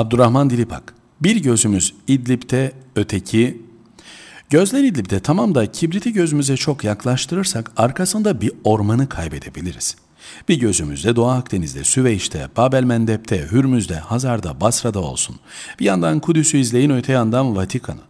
Abdurrahman Dilipak bir gözümüz İdlib'te öteki Gözler İdlib'de tamam da kibriti gözümüze çok yaklaştırırsak arkasında bir ormanı kaybedebiliriz. Bir gözümüzde Doğu Akdeniz'de, Süveyş'te, Babel Mendepte, Hürmüz'de, Hazar'da, Basra'da olsun. Bir yandan Kudüs'ü izleyin öte yandan Vatikan'ı.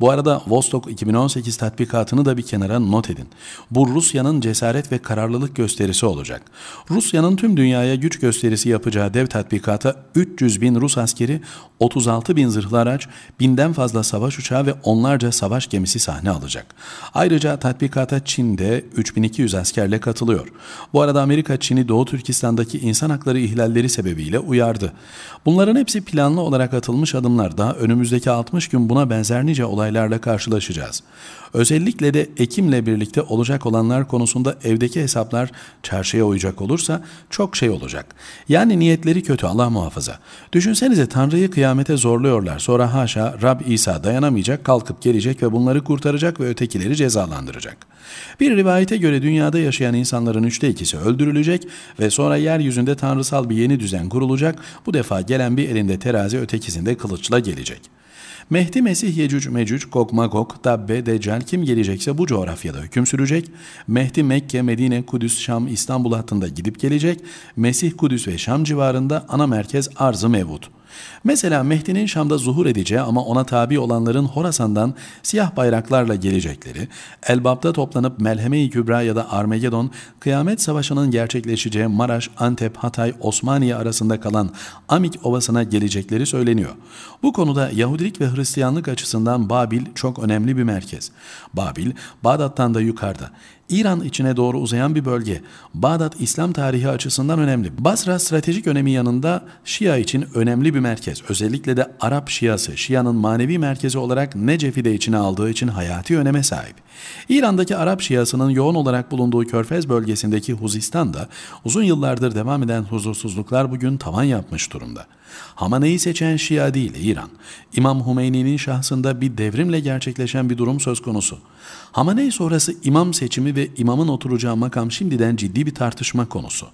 Bu arada Vostok 2018 tatbikatını da bir kenara not edin. Bu Rusya'nın cesaret ve kararlılık gösterisi olacak. Rusya'nın tüm dünyaya güç gösterisi yapacağı dev tatbikata 300 bin Rus askeri, 36 bin zırhlı araç, binden fazla savaş uçağı ve onlarca savaş gemisi sahne alacak. Ayrıca tatbikata Çin'de 3200 askerle katılıyor. Bu arada Amerika Çin'i Doğu Türkistan'daki insan hakları ihlalleri sebebiyle uyardı. Bunların hepsi planlı olarak atılmış adımlar. Daha önümüzdeki 60 gün buna benzer nice olaylarla karşılaşacağız. Özellikle de Ekim'le birlikte olacak olanlar konusunda evdeki hesaplar çarşıya uyacak olursa çok şey olacak. Yani niyetleri kötü Allah muhafaza. Düşünsenize Tanrı'yı kıyamete zorluyorlar. Sonra haşa Rab İsa dayanamayacak kalkıp gelecek ve bunları kurtaracak ve ötekileri cezalandıracak. Bir rivayete göre dünyada yaşayan insanların üçte ikisi öldürülecek ve sonra yeryüzünde tanrısal bir yeni düzen kurulacak. Bu defa gelen bir elinde terazi ötekisinde kılıçla gelecek.'' Mehdi Mesih Yecüc Mecüc, Gog Magog, tabbe Deccal kim gelecekse bu coğrafyada hüküm sürecek. Mehdi Mekke, Medine, Kudüs, Şam, İstanbul hattında gidip gelecek. Mesih Kudüs ve Şam civarında ana merkez arz-ı mevut.'' Mesela Mehdi'nin Şam'da zuhur edeceği ama ona tabi olanların Horasan'dan siyah bayraklarla gelecekleri, Elbap'ta toplanıp Melheme-i Kübra ya da Armagedon, kıyamet savaşının gerçekleşeceği Maraş, Antep, Hatay, Osmaniye arasında kalan Amik Ovası'na gelecekleri söyleniyor. Bu konuda Yahudilik ve Hristiyanlık açısından Babil çok önemli bir merkez. Babil, Bağdat'tan da yukarıda. İran içine doğru uzayan bir bölge. Bağdat İslam tarihi açısından önemli. Basra stratejik önemi yanında Şia için önemli bir merkez. Özellikle de Arap Şiası, Şia'nın manevi merkezi olarak Necef'i de içine aldığı için hayati öneme sahip. İran'daki Arap Şiasının yoğun olarak bulunduğu Körfez bölgesindeki Huzistan'da uzun yıllardır devam eden huzursuzluklar bugün tavan yapmış durumda. Hamane'yi seçen Şia değil İran. İmam Hümeyni'nin şahsında bir devrimle gerçekleşen bir durum söz konusu. Hamane sonrası imam seçimi ve imamın oturacağı makam şimdiden ciddi bir tartışma konusu.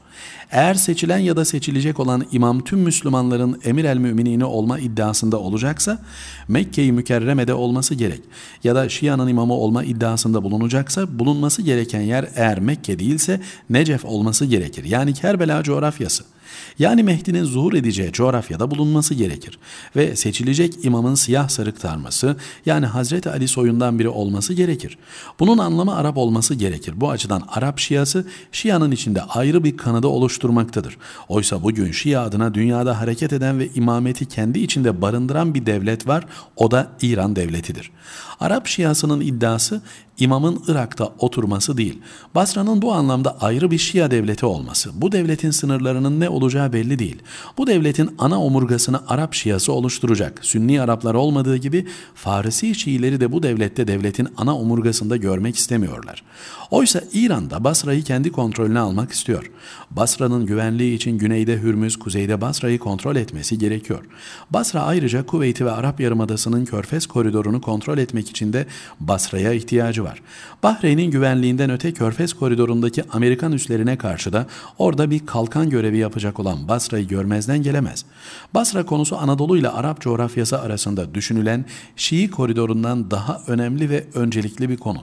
Eğer seçilen ya da seçilecek olan imam tüm Müslümanların emir el müminini olma iddiasında olacaksa Mekke-i Mükerreme'de olması gerek. Ya da Şia'nın imamı olma iddiasında bulunacaksa bulunması gereken yer eğer Mekke değilse Necef olması gerekir. Yani Kerbela coğrafyası. Yani Mehdi'nin zuhur edeceği coğrafyada bulunması gerekir ve seçilecek imamın siyah sarık tarması yani Hazreti Ali soyundan biri olması gerekir. Bunun anlamı Arap olması gerekir. Bu açıdan Arap Şiası Şia'nın içinde ayrı bir kanadı oluşturmaktadır. Oysa bugün Şia adına dünyada hareket eden ve imameti kendi içinde barındıran bir devlet var. O da İran devletidir. Arap Şiasının iddiası imamın Irak'ta oturması değil, Basra'nın bu anlamda ayrı bir Şia devleti olması, bu devletin sınırlarının ne olacağı belli değil. Bu devletin ana omurgasını Arap Şiası oluşturacak. Sünni Araplar olmadığı gibi Farisi Şiileri de bu devlette devletin ana omurgasında görmek istemiyorlar. Oysa İran da Basra'yı kendi kontrolüne almak istiyor. Basra'nın güvenliği için güneyde Hürmüz, kuzeyde Basra'yı kontrol etmesi gerekiyor. Basra ayrıca Kuveyt'i ve Arap Yarımadası'nın Körfez koridorunu kontrol etmek için de Basra'ya ihtiyacı var. Bahreyn'in güvenliğinden öte Körfez koridorundaki Amerikan üslerine karşı da orada bir kalkan görevi yapacak olan Basra'yı görmezden gelemez. Basra konusu Anadolu ile Arap coğrafyası arasında düşünülen Şii koridorundan daha önemli ve öncelikli bir konu.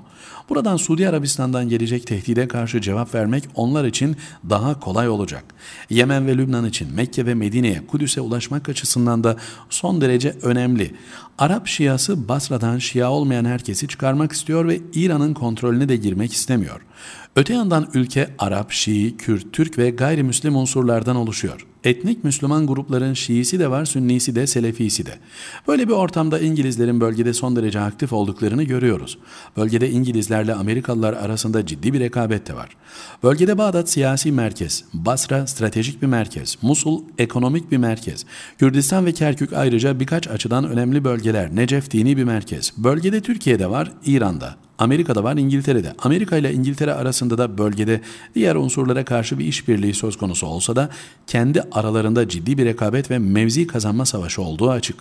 Buradan Suudi Arabistan'dan gelecek tehdide karşı cevap vermek onlar için daha kolay olacak. Yemen ve Lübnan için Mekke ve Medine'ye, Kudüs'e ulaşmak açısından da son derece önemli. Arap Şiası Basra'dan Şia olmayan herkesi çıkarmak istiyor ve İran'ın kontrolüne de girmek istemiyor. Öte yandan ülke Arap, Şii, Kürt, Türk ve gayrimüslim unsurlardan oluşuyor. Etnik Müslüman grupların Şiisi de var, Sünnisi de, Selefisi de. Böyle bir ortamda İngilizlerin bölgede son derece aktif olduklarını görüyoruz. Bölgede İngilizlerle Amerikalılar arasında ciddi bir rekabet de var. Bölgede Bağdat siyasi merkez, Basra stratejik bir merkez, Musul ekonomik bir merkez, Kürdistan ve Kerkük ayrıca birkaç açıdan önemli bölgeler, Necef dini bir merkez. Bölgede Türkiye'de var, İran'da, Amerika'da var, İngiltere'de. Amerika ile İngiltere arasında da bölgede diğer unsurlara karşı bir işbirliği söz konusu olsa da kendi aralarında ciddi bir rekabet ve mevzi kazanma savaşı olduğu açık.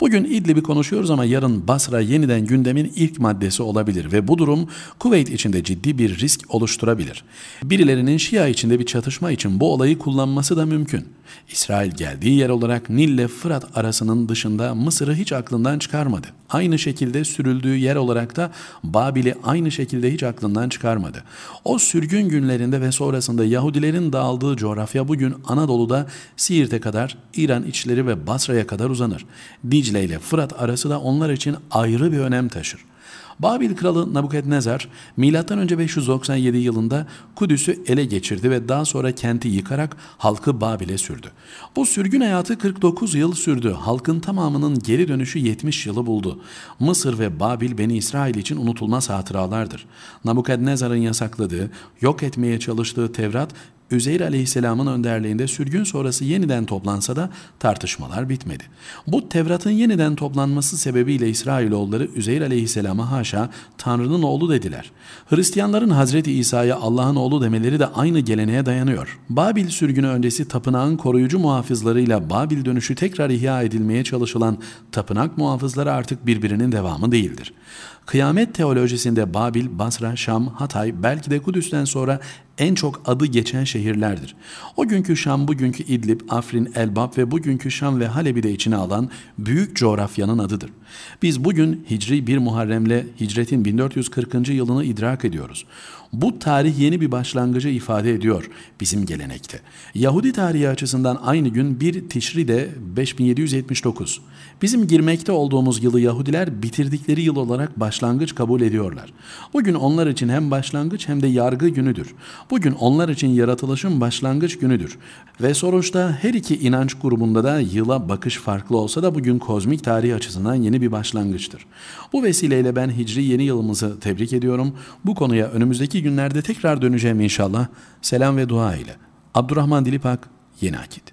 Bugün İdlib'i konuşuyoruz ama yarın Basra yeniden gündemin ilk maddesi olabilir ve bu durum Kuveyt içinde ciddi bir risk oluşturabilir. Birilerinin Şia içinde bir çatışma için bu olayı kullanması da mümkün. İsrail geldiği yer olarak Nil ile Fırat arasının dışında Mısır'ı hiç aklından çıkarmadı aynı şekilde sürüldüğü yer olarak da Babil'i aynı şekilde hiç aklından çıkarmadı. O sürgün günlerinde ve sonrasında Yahudilerin dağıldığı coğrafya bugün Anadolu'da Siirt'e kadar, İran içleri ve Basra'ya kadar uzanır. Dicle ile Fırat arası da onlar için ayrı bir önem taşır. Babil kralı Nabukadnezar M.Ö. 597 yılında Kudüs'ü ele geçirdi ve daha sonra kenti yıkarak halkı Babil'e sürdü. Bu sürgün hayatı 49 yıl sürdü. Halkın tamamının geri dönüşü 70 yılı buldu. Mısır ve Babil Beni İsrail için unutulmaz hatıralardır. Nabukadnezar'ın yasakladığı, yok etmeye çalıştığı Tevrat Üzeyr aleyhisselamın önderliğinde sürgün sonrası yeniden toplansa da tartışmalar bitmedi. Bu Tevrat'ın yeniden toplanması sebebiyle İsrailoğulları Üzeyr aleyhisselama haşa Tanrı'nın oğlu dediler. Hristiyanların Hazreti İsa'ya Allah'ın oğlu demeleri de aynı geleneğe dayanıyor. Babil sürgünü öncesi tapınağın koruyucu muhafızlarıyla Babil dönüşü tekrar ihya edilmeye çalışılan tapınak muhafızları artık birbirinin devamı değildir. Kıyamet teolojisinde Babil, Basra, Şam, Hatay belki de Kudüs'ten sonra en çok adı geçen şehirlerdir. O günkü Şam, bugünkü İdlib, Afrin, Elbap ve bugünkü Şam ve Halep'i de içine alan büyük coğrafyanın adıdır. Biz bugün Hicri 1 Muharrem'le Hicret'in 1440. yılını idrak ediyoruz. Bu tarih yeni bir başlangıcı ifade ediyor bizim gelenekte. Yahudi tarihi açısından aynı gün 1 Tişri de 5779. Bizim girmekte olduğumuz yılı Yahudiler bitirdikleri yıl olarak başlangıcı başlangıç kabul ediyorlar. Bugün onlar için hem başlangıç hem de yargı günüdür. Bugün onlar için yaratılışın başlangıç günüdür. Ve sonuçta her iki inanç grubunda da yıla bakış farklı olsa da bugün kozmik tarih açısından yeni bir başlangıçtır. Bu vesileyle ben Hicri yeni yılımızı tebrik ediyorum. Bu konuya önümüzdeki günlerde tekrar döneceğim inşallah. Selam ve dua ile. Abdurrahman Dilipak, Yeni Akit.